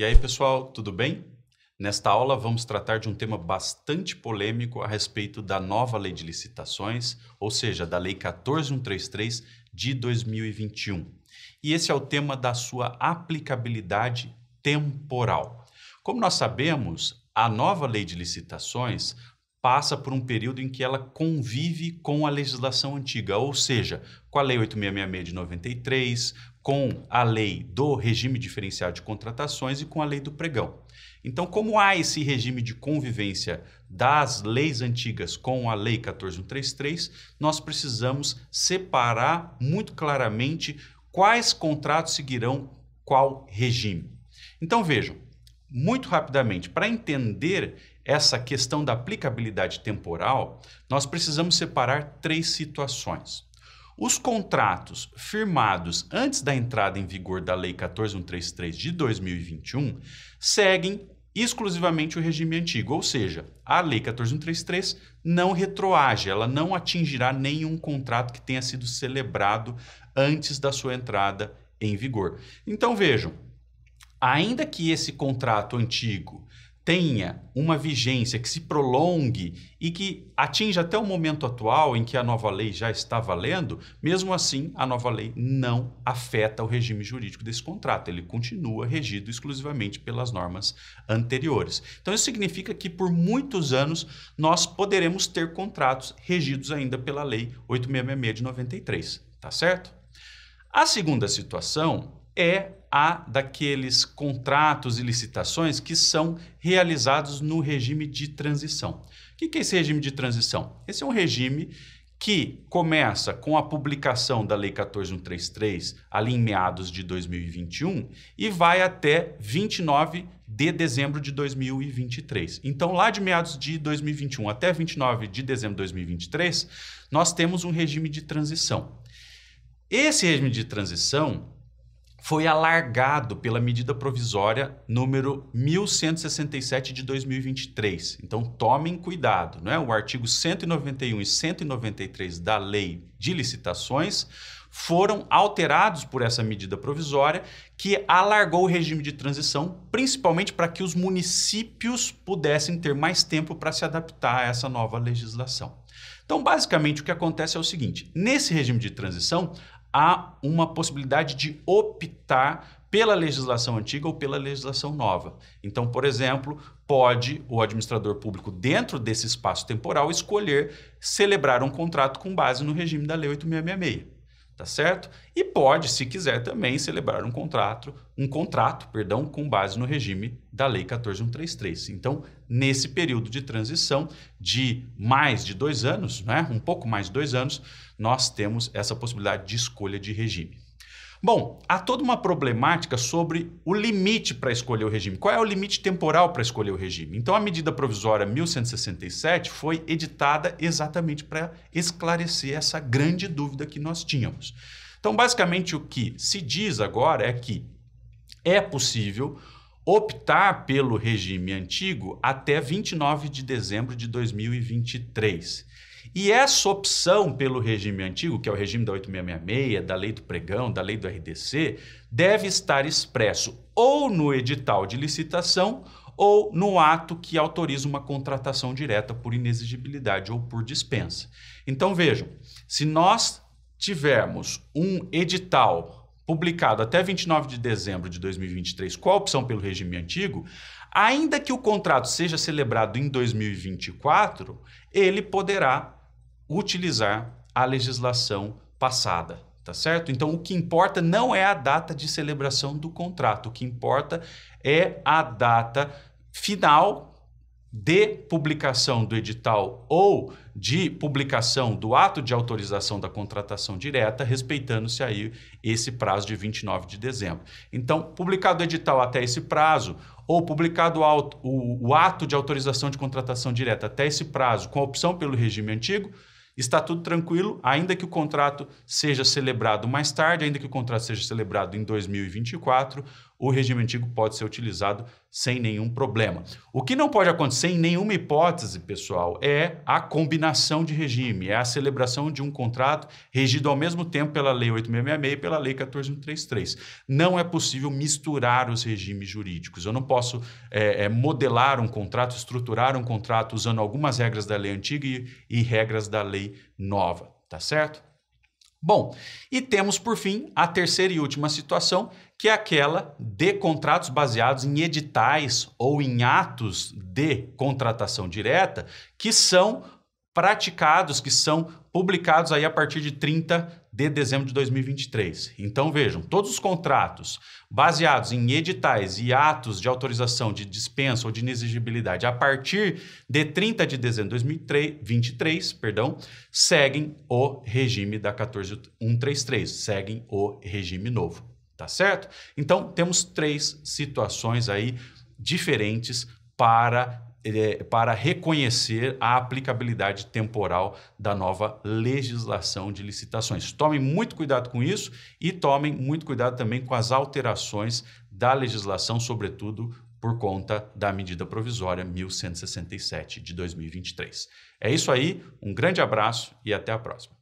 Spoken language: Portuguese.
E aí, pessoal, tudo bem? Nesta aula, vamos tratar de um tema bastante polêmico a respeito da nova lei de licitações, ou seja, da Lei 14133 de 2021. E esse é o tema da sua aplicabilidade temporal. Como nós sabemos, a nova lei de licitações passa por um período em que ela convive com a legislação antiga, ou seja, com a Lei 8666 de 93, com a lei do regime diferenciado de contratações e com a lei do pregão. Então, como há esse regime de convivência das leis antigas com a Lei 14133, nós precisamos separar muito claramente quais contratos seguirão qual regime. Então, vejam, muito rapidamente, para entender essa questão da aplicabilidade temporal, nós precisamos separar três situações. Os contratos firmados antes da entrada em vigor da Lei 14133 de 2021 seguem exclusivamente o regime antigo, ou seja, a Lei 14133 não retroage, ela não atingirá nenhum contrato que tenha sido celebrado antes da sua entrada em vigor. Então vejam, Ainda que esse contrato antigo tenha uma vigência que se prolongue e que atinja até o momento atual em que a nova lei já está valendo, mesmo assim, a nova lei não afeta o regime jurídico desse contrato. Ele continua regido exclusivamente pelas normas anteriores. Então, isso significa que por muitos anos nós poderemos ter contratos regidos ainda pela Lei 8666 de 93, tá certo? A segunda situação é a daqueles contratos e licitações que são realizados no regime de transição. O que é esse regime de transição? Esse é um regime que começa com a publicação da Lei 14133, ali em meados de 2021, e vai até 29 de dezembro de 2023. Então, lá de meados de 2021 até 29 de dezembro de 2023, nós temos um regime de transição. Esse regime de transição foi alargado pela medida provisória número 1167 de 2023. Então tomem cuidado, né? O artigo 191 e 193 da Lei de Licitações foram alterados por essa medida provisória que alargou o regime de transição, principalmente para que os municípios pudessem ter mais tempo para se adaptar a essa nova legislação. Então, basicamente, o que acontece é o seguinte: nesse regime de transição, há uma possibilidade de optar pela legislação antiga ou pela legislação nova. Então, por exemplo, pode o administrador público, dentro desse espaço temporal, escolher celebrar um contrato com base no regime da Lei 8666 tá certo? E pode, se quiser, também celebrar um contrato, um contrato, perdão, com base no regime da Lei 14133. Então, nesse período de transição de mais de dois anos, né, um pouco mais de dois anos, nós temos essa possibilidade de escolha de regime. Bom, há toda uma problemática sobre o limite para escolher o regime. Qual é o limite temporal para escolher o regime? Então, a medida provisória 1167 foi editada exatamente para esclarecer essa grande dúvida que nós tínhamos. Então, basicamente, o que se diz agora é que é possível optar pelo regime antigo até 29 de dezembro de 2023. E essa opção pelo regime antigo, que é o regime da 8666, da lei do pregão, da lei do RDC, deve estar expresso ou no edital de licitação ou no ato que autoriza uma contratação direta por inexigibilidade ou por dispensa. Então vejam, se nós tivermos um edital publicado até 29 de dezembro de 2023 com a opção pelo regime antigo, ainda que o contrato seja celebrado em 2024, ele poderá utilizar a legislação passada, tá certo? Então, o que importa não é a data de celebração do contrato, o que importa é a data final de publicação do edital ou de publicação do ato de autorização da contratação direta, respeitando-se aí esse prazo de 29 de dezembro. Então, publicado o edital até esse prazo, ou publicado o, o ato de autorização de contratação direta até esse prazo, com opção pelo regime antigo, está tudo tranquilo, ainda que o contrato seja celebrado mais tarde, ainda que o contrato seja celebrado em 2024, o regime antigo pode ser utilizado sem nenhum problema. O que não pode acontecer em nenhuma hipótese, pessoal, é a combinação de regime, é a celebração de um contrato regido ao mesmo tempo pela Lei 8666 e pela Lei 14133. Não é possível misturar os regimes jurídicos. Eu não posso é, é, modelar um contrato, estruturar um contrato usando algumas regras da lei antiga e, e regras da lei nova, tá certo? Bom, e temos por fim a terceira e última situação, que é aquela de contratos baseados em editais ou em atos de contratação direta, que são praticados, que são publicados aí a partir de 30 de dezembro de 2023. Então vejam, todos os contratos baseados em editais e atos de autorização de dispensa ou de inexigibilidade a partir de 30 de dezembro de 2023, perdão, seguem o regime da 14133, seguem o regime novo, tá certo? Então temos três situações aí diferentes para é para reconhecer a aplicabilidade temporal da nova legislação de licitações. Tomem muito cuidado com isso e tomem muito cuidado também com as alterações da legislação, sobretudo por conta da medida provisória 1167 de 2023. É isso aí, um grande abraço e até a próxima.